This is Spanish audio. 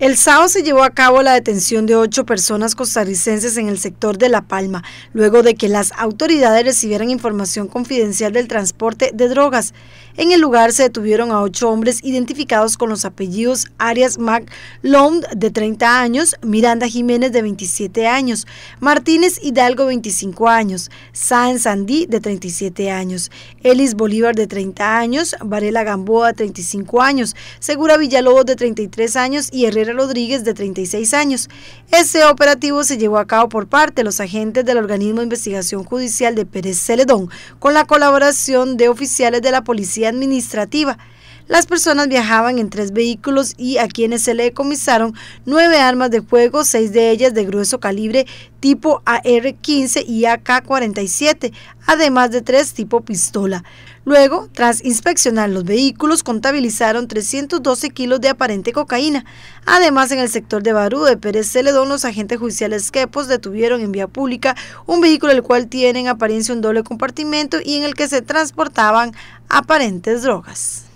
El sábado se llevó a cabo la detención de ocho personas costarricenses en el sector de La Palma, luego de que las autoridades recibieran información confidencial del transporte de drogas. En el lugar se detuvieron a ocho hombres identificados con los apellidos Arias Mac de 30 años, Miranda Jiménez, de 27 años, Martínez Hidalgo, 25 años, Sáenz Sandí, de 37 años, Elis Bolívar, de 30 años, Varela Gamboa, 35 años, Segura Villalobos, de 33 años y Herrera Rodríguez, de 36 años. Ese operativo se llevó a cabo por parte de los agentes del organismo de investigación judicial de Pérez Celedón, con la colaboración de oficiales de la Policía Administrativa. Las personas viajaban en tres vehículos y a quienes se le decomisaron nueve armas de fuego, seis de ellas de grueso calibre tipo AR-15 y AK-47, además de tres tipo pistola. Luego, tras inspeccionar los vehículos, contabilizaron 312 kilos de aparente cocaína. Además, en el sector de Barú de Pérez Celedón, los agentes judiciales quepos detuvieron en vía pública un vehículo el cual tiene en apariencia un doble compartimento y en el que se transportaban aparentes drogas.